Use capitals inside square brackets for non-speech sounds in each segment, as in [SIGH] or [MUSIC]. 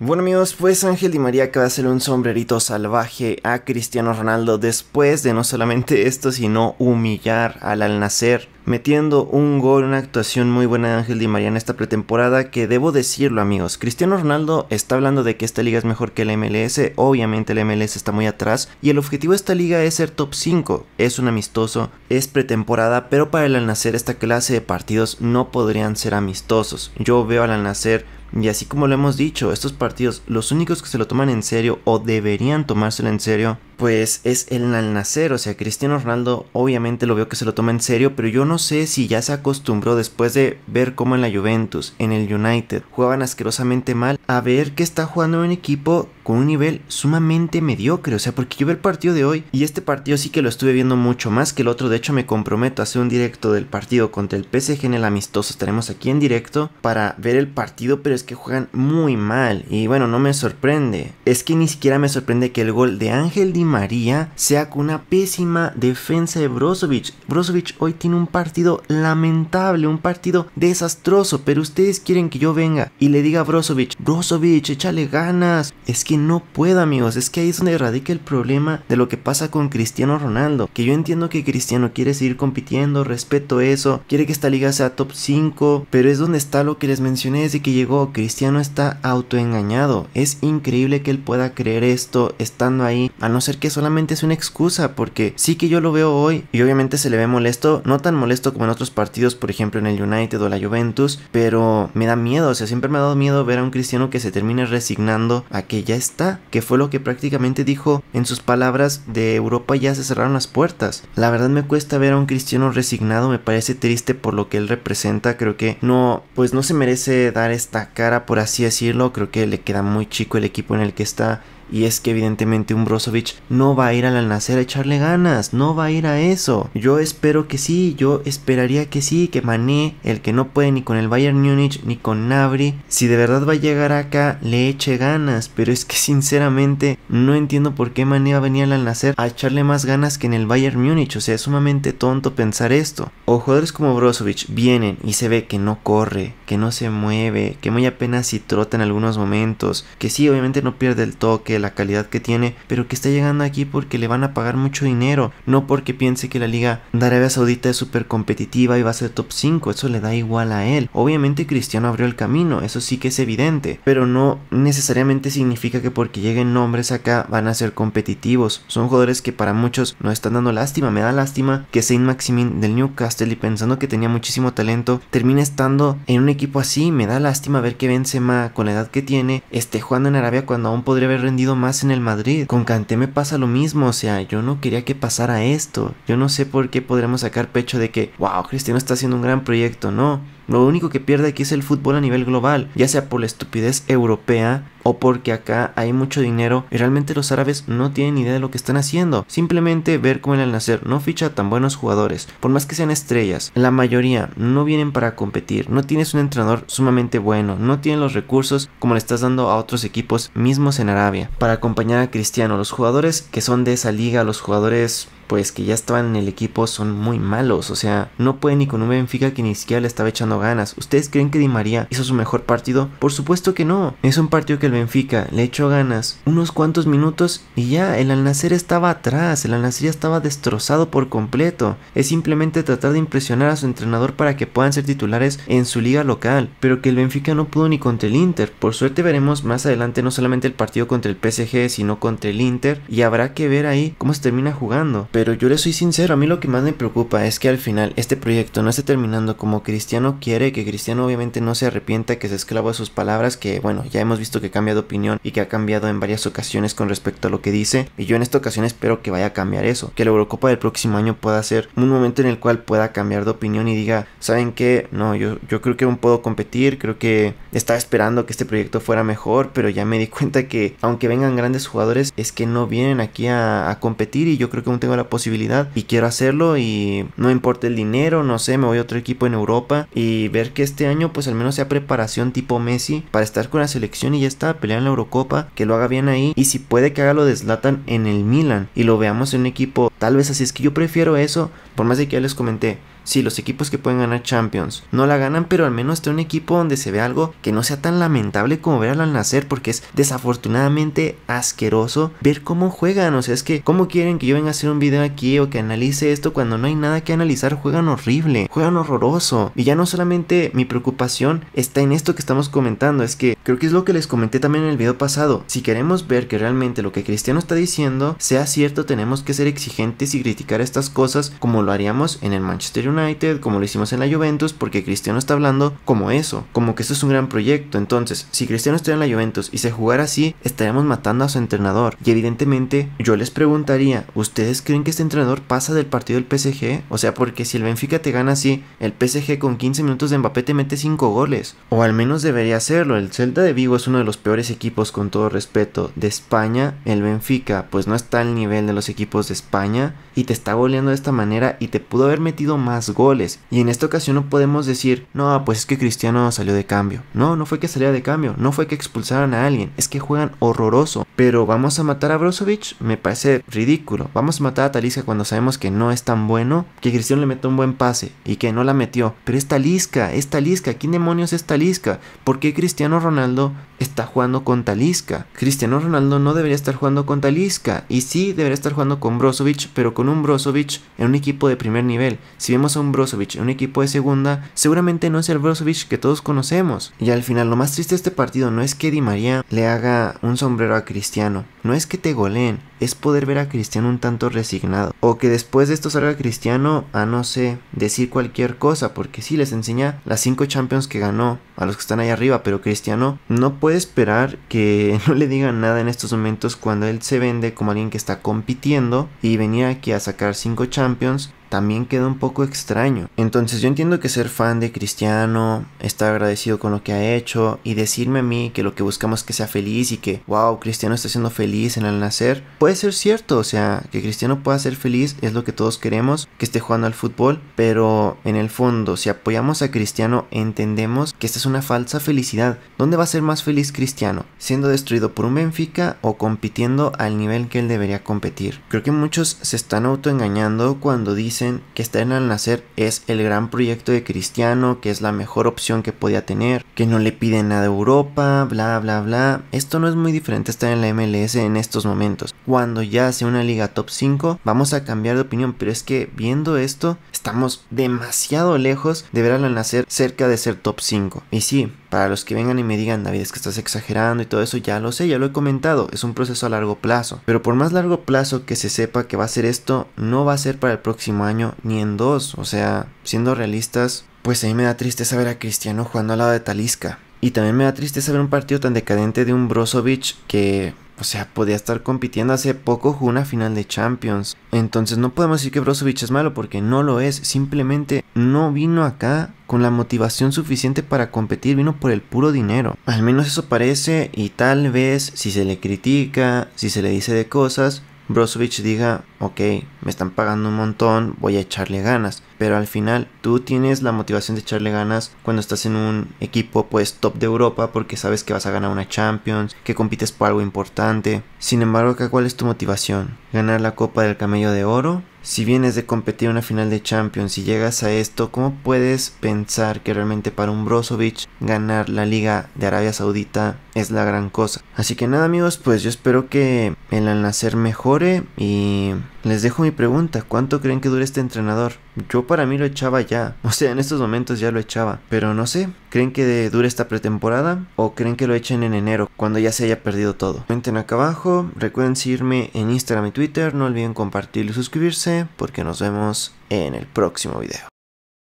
Bueno amigos, pues Ángel Di María va a hacer un sombrerito salvaje a Cristiano Ronaldo después de no solamente [LAUGHS] esto, sino humillar al al nacer, metiendo un gol, una actuación muy buena de Ángel Di María en esta pretemporada que debo decirlo amigos, Cristiano Ronaldo está hablando de que esta liga es mejor que la MLS, obviamente la MLS está muy atrás y el objetivo de esta liga es ser top 5, es un amistoso, es pretemporada, pero para el al nacer esta clase de partidos no podrían ser amistosos, yo veo al al nacer y así como lo hemos dicho, estos partidos, los únicos que se lo toman en serio o deberían tomárselo en serio pues es el al nacer, o sea, Cristiano Ronaldo obviamente lo veo que se lo toma en serio, pero yo no sé si ya se acostumbró después de ver cómo en la Juventus, en el United, jugaban asquerosamente mal, a ver que está jugando en un equipo con un nivel sumamente mediocre, o sea, porque yo veo el partido de hoy y este partido sí que lo estuve viendo mucho más que el otro, de hecho me comprometo a hacer un directo del partido contra el PSG en el amistoso, estaremos aquí en directo para ver el partido, pero es que juegan muy mal y bueno, no me sorprende, es que ni siquiera me sorprende que el gol de Ángel Di María, sea con una pésima defensa de Brozovic. Brozovic hoy tiene un partido lamentable, un partido desastroso, pero ustedes quieren que yo venga y le diga a Brozovic, Brozovic, échale ganas. Es que no puedo amigos, es que ahí es donde radica el problema de lo que pasa con Cristiano Ronaldo, que yo entiendo que Cristiano quiere seguir compitiendo, respeto eso, quiere que esta liga sea top 5, pero es donde está lo que les mencioné desde que llegó, Cristiano está autoengañado, es increíble que él pueda creer esto estando ahí, a no ser que solamente es una excusa, porque sí que yo lo veo hoy y obviamente se le ve molesto, no tan molesto como en otros partidos, por ejemplo en el United o la Juventus, pero me da miedo, o sea, siempre me ha dado miedo ver a un cristiano que se termine resignando a que ya está, que fue lo que prácticamente dijo en sus palabras de Europa ya se cerraron las puertas. La verdad me cuesta ver a un cristiano resignado, me parece triste por lo que él representa, creo que no, pues no se merece dar esta cara, por así decirlo, creo que le queda muy chico el equipo en el que está y es que evidentemente un Brozovic no va a ir al nacer a echarle ganas, no va a ir a eso. Yo espero que sí, yo esperaría que sí, que Mané, el que no puede ni con el Bayern Múnich ni con Nabri, si de verdad va a llegar acá, le eche ganas. Pero es que [LAUGHS] sinceramente no entiendo por qué Mané va a venir al nacer a echarle más ganas que en el Bayern Múnich. O sea, es sumamente tonto pensar esto. O jugadores como Brozovic vienen y se ve que no corre, que no se mueve, que muy apenas si trota en algunos momentos, que sí, obviamente no pierde el toque la calidad que tiene, pero que está llegando aquí porque le van a pagar mucho dinero, no porque piense que la liga de Arabia Saudita es súper competitiva y va a ser top 5, eso le da igual a él. Obviamente Cristiano abrió el camino, eso sí que es evidente, pero no necesariamente significa que porque lleguen nombres acá van a ser competitivos. Son jugadores que para muchos no están dando lástima, me da lástima que Saint Maximin del Newcastle y pensando que tenía muchísimo talento, termina estando en un equipo así, me da lástima ver que Benzema con la edad que tiene esté jugando en Arabia cuando aún podría haber rendido más en el Madrid. Con Kanté me pasa lo mismo, o sea, yo no quería que pasara esto. Yo no sé por qué podremos sacar pecho de que, wow, Cristiano está haciendo un gran proyecto, no. Lo único que pierde aquí es el fútbol a nivel global, ya sea por la estupidez europea o porque acá hay mucho dinero y realmente los árabes no tienen idea de lo que están haciendo. Simplemente ver cómo en el nacer no ficha tan buenos jugadores, por más que sean estrellas, la mayoría no vienen para competir, no tienes un entrenador sumamente bueno, no tienen los recursos como le estás dando a otros equipos mismos en Arabia. Para acompañar a Cristiano, los jugadores que son de esa liga, los jugadores pues que ya estaban en el equipo son muy malos. O sea, no pueden ni con un Benfica que ni siquiera le estaba echando ganas. ¿Ustedes creen que Di María hizo su mejor partido? Por supuesto que no. Es un partido que el Benfica le echó ganas unos cuantos minutos y ya el Alnacer estaba atrás. El Alnacer ya estaba destrozado por completo. Es simplemente tratar de impresionar a su entrenador para que puedan ser titulares en su liga local. Pero que el Benfica no pudo ni contra el Inter. Por suerte veremos más adelante no solamente el partido contra el PSG, sino contra el Inter. Y habrá que ver ahí cómo se termina jugando pero yo le soy sincero, a mí lo que más me preocupa es que al final este proyecto no esté terminando como Cristiano quiere, que Cristiano obviamente no se arrepienta, que se esclava a sus palabras, que bueno, ya hemos visto que cambia de opinión y que ha cambiado en varias ocasiones con respecto a lo que dice, y yo en esta ocasión espero que vaya a cambiar eso, que la Eurocopa del próximo año pueda ser un momento en el cual pueda cambiar de opinión y diga, ¿saben qué? No, yo, yo creo que aún puedo competir, creo que estaba esperando que este proyecto fuera mejor, pero ya me di [LAUGHS] cuenta que aunque vengan grandes jugadores, es que no vienen aquí a, a competir y yo creo que aún tengo la posibilidad y quiero hacerlo y no importa el dinero, no sé, me voy a otro equipo en Europa y ver que este año pues al menos sea preparación tipo Messi para estar con la selección y ya está, pelear en la Eurocopa, que lo haga bien ahí y si puede que haga lo deslatan en el Milan y lo veamos en un equipo tal vez así es que yo prefiero eso por más de que ya les comenté, si los equipos que pueden ganar Champions no la ganan, pero al menos está un equipo donde se ve algo que no sea tan lamentable como ver al nacer, porque es desafortunadamente asqueroso ver cómo juegan. O sea, es que, ¿cómo quieren que yo venga a hacer un video aquí o que analice esto cuando no hay nada que analizar? Juegan horrible, juegan horroroso. Y ya no solamente mi preocupación está en esto que estamos comentando, es que creo que es lo que les comenté también en el video pasado. Si queremos ver que realmente lo que Cristiano está diciendo sea cierto, tenemos que ser exigentes y criticar estas cosas como lo lo haríamos en el Manchester United, como lo hicimos en la Juventus, porque Cristiano está hablando como eso, como que esto es un gran proyecto. Entonces, si Cristiano estuviera en la Juventus y se jugara así, estaríamos matando a su entrenador. Y evidentemente, yo les preguntaría, ¿ustedes creen que este entrenador pasa del partido del PSG? O sea, porque si el Benfica te gana así, el PSG con 15 minutos de Mbappé te mete 5 goles. O al menos debería hacerlo. El Celta de Vigo es uno de los peores equipos, con todo respeto, de España. El Benfica, pues no está al nivel de los equipos de España y te está goleando de esta manera y te pudo haber metido más goles. Y en esta ocasión no podemos decir, no, pues es que Cristiano salió de cambio. No, no fue que saliera de cambio, no fue que expulsaran a alguien, es que juegan horroroso. Pero vamos a matar a Brozovic, me parece ridículo. Vamos a matar a Talisca cuando sabemos que no es tan bueno, que Cristiano le metió un buen pase y que no la metió. Pero es Talisca, es Talisca, ¿quién demonios es Talisca? ¿Por qué Cristiano Ronaldo está jugando con Talisca. Cristiano Ronaldo no debería estar jugando con Talisca. Y sí debería estar jugando con Brozovic, pero con un Brozovic en un equipo de primer nivel. Si vemos a un Brozovic en un equipo de segunda, seguramente no es el Brozovic que todos conocemos. Y al final, lo más triste de este partido no es que Di María le haga un sombrero a Cristiano, no es que te goleen, es poder ver a Cristiano un tanto resignado. O que después de esto salga Cristiano a no sé, decir cualquier cosa, porque si les enseña las 5 Champions que ganó a los que están ahí arriba, pero Cristiano no puede esperar que [LAUGHS] no le digan nada en estos momentos cuando él se vende como alguien que está compitiendo y venir aquí a sacar 5 Champions también queda un poco extraño. Entonces yo entiendo que ser fan de Cristiano, estar agradecido con lo que ha hecho y decirme a mí que lo que buscamos es que sea feliz y que, wow, Cristiano está siendo feliz en el nacer, puede ser cierto, o sea, que Cristiano pueda ser feliz es lo que todos queremos, que esté jugando al fútbol, pero en el fondo, si apoyamos a Cristiano, entendemos que esta es una falsa felicidad. ¿Dónde va a ser más feliz Cristiano? ¿Siendo destruido por un Benfica o compitiendo al nivel que él debería competir? Creo que muchos se están autoengañando cuando dicen que estar al nacer es el gran proyecto de Cristiano, que es la mejor opción que podía tener, que no le piden nada a Europa, bla, bla, bla. Esto no es muy diferente a estar en la MLS en estos momentos. Cuando ya sea una liga top 5, vamos a cambiar de opinión, pero es que viendo esto, estamos demasiado lejos de ver al nacer cerca de ser top 5. Y sí, para los que vengan y me digan, David, es que estás exagerando y todo eso, ya lo sé, ya lo he comentado, es un proceso a largo plazo. Pero por más largo plazo que se sepa que va a ser esto, no va a ser para el próximo año ni en dos. O sea, siendo realistas, pues a mí me da triste saber a Cristiano jugando al lado de Talisca. Y también me da tristeza ver un partido tan decadente de un Brozovic que o sea, podía estar compitiendo hace poco una final de Champions. Entonces no podemos decir que Brozovic es malo porque no lo es. Simplemente no vino acá con la motivación suficiente para competir, vino por el puro dinero. Al menos eso parece y tal vez si se le critica, si se le dice de cosas, Brozovic diga, ok, me están pagando un montón, voy a echarle ganas. Pero al final tú tienes la motivación de echarle ganas cuando estás en un equipo pues top de Europa porque sabes que vas a ganar una Champions, que compites por algo importante. Sin embargo, acá cuál es tu motivación? ¿Ganar la Copa del Camello de Oro? Si vienes de competir una final de Champions y llegas a esto, ¿cómo puedes pensar que realmente para un Brozovic ganar la Liga de Arabia Saudita es la gran cosa. Así que nada amigos, pues yo espero que el al nacer mejore y les dejo mi pregunta, ¿cuánto creen que dure este entrenador? Yo para mí lo echaba ya, o sea, en estos momentos ya lo echaba, pero no sé, ¿creen que dure esta pretemporada o creen que lo echen en enero, cuando ya se haya perdido todo? Comenten acá abajo, recuerden seguirme en Instagram y Twitter, no olviden compartir y suscribirse, porque nos vemos en el próximo video.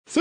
¡Sí!